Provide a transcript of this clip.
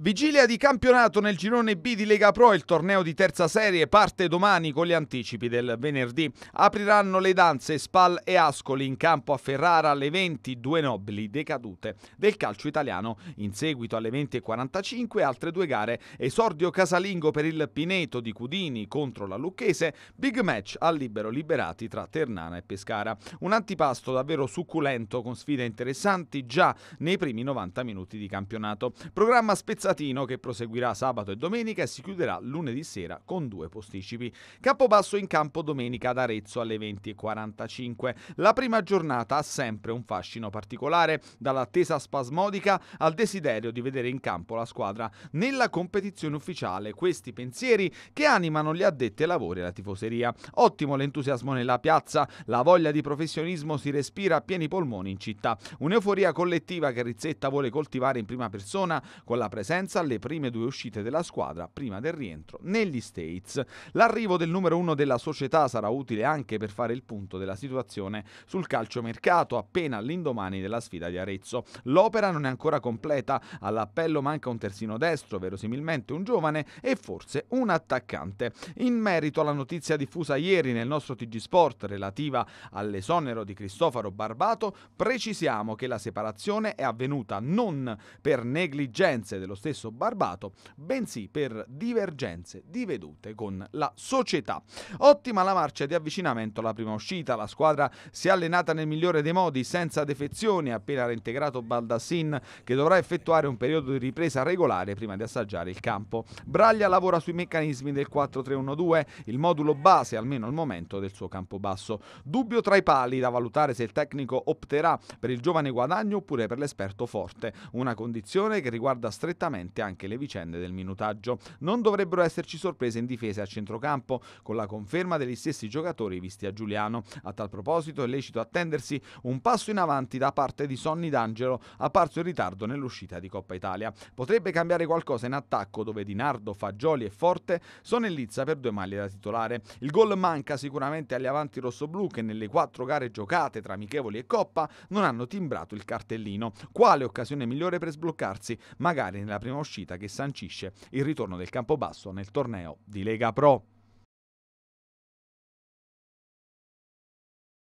Vigilia di campionato nel girone B di Lega Pro, il torneo di terza serie parte domani con gli anticipi del venerdì. Apriranno le danze Spal e Ascoli in campo a Ferrara alle 20, due nobili decadute del calcio italiano. In seguito alle 20.45 altre due gare, esordio casalingo per il Pineto di Cudini contro la Lucchese, big match al libero liberati tra Ternana e Pescara. Un antipasto davvero succulento con sfide interessanti già nei primi 90 minuti di campionato. Programma spezzato Corsatino che proseguirà sabato e domenica e si chiuderà lunedì sera con due posticipi. Capobasso in campo domenica ad Arezzo alle 20.45. La prima giornata ha sempre un fascino particolare, dall'attesa spasmodica al desiderio di vedere in campo la squadra. Nella competizione ufficiale questi pensieri che animano gli addetti ai lavori e la tifoseria. Ottimo l'entusiasmo nella piazza, la voglia di professionismo si respira a pieni polmoni in città. Un'euforia collettiva che Rizzetta vuole coltivare in prima persona con la presenza partenza le prime due uscite della squadra prima del rientro negli States. L'arrivo del numero uno della società sarà utile anche per fare il punto della situazione sul calciomercato appena all'indomani della sfida di Arezzo. L'opera non è ancora completa, all'appello manca un terzino destro, verosimilmente un giovane e forse un attaccante. In merito alla notizia diffusa ieri nel nostro TG Sport relativa all'esonero di Cristoforo Barbato, precisiamo che la separazione è avvenuta non per negligenze dello stesso stesso Barbato, bensì per divergenze di vedute con la società. Ottima la marcia di avvicinamento alla prima uscita, la squadra si è allenata nel migliore dei modi, senza defezioni, appena reintegrato Baldassin che dovrà effettuare un periodo di ripresa regolare prima di assaggiare il campo. Braglia lavora sui meccanismi del 4-3-1-2, il modulo base almeno al momento del suo campo basso. Dubbio tra i pali da valutare se il tecnico opterà per il giovane guadagno oppure per l'esperto forte, una condizione che riguarda strettamente sicuramente anche le vicende del minutaggio. Non dovrebbero esserci sorprese in difesa a centrocampo, con la conferma degli stessi giocatori visti a Giuliano. A tal proposito è lecito attendersi un passo in avanti da parte di Sonny D'Angelo, apparso in ritardo nell'uscita di Coppa Italia. Potrebbe cambiare qualcosa in attacco, dove Di Nardo, Fagioli e Forte sono in lizza per due maglie da titolare. Il gol manca sicuramente agli avanti rossoblù che nelle quattro gare giocate tra amichevoli e Coppa non hanno timbrato il cartellino. Quale occasione migliore per sbloccarsi? Magari nella prima prima uscita che sancisce il ritorno del Campobasso nel torneo di Lega Pro.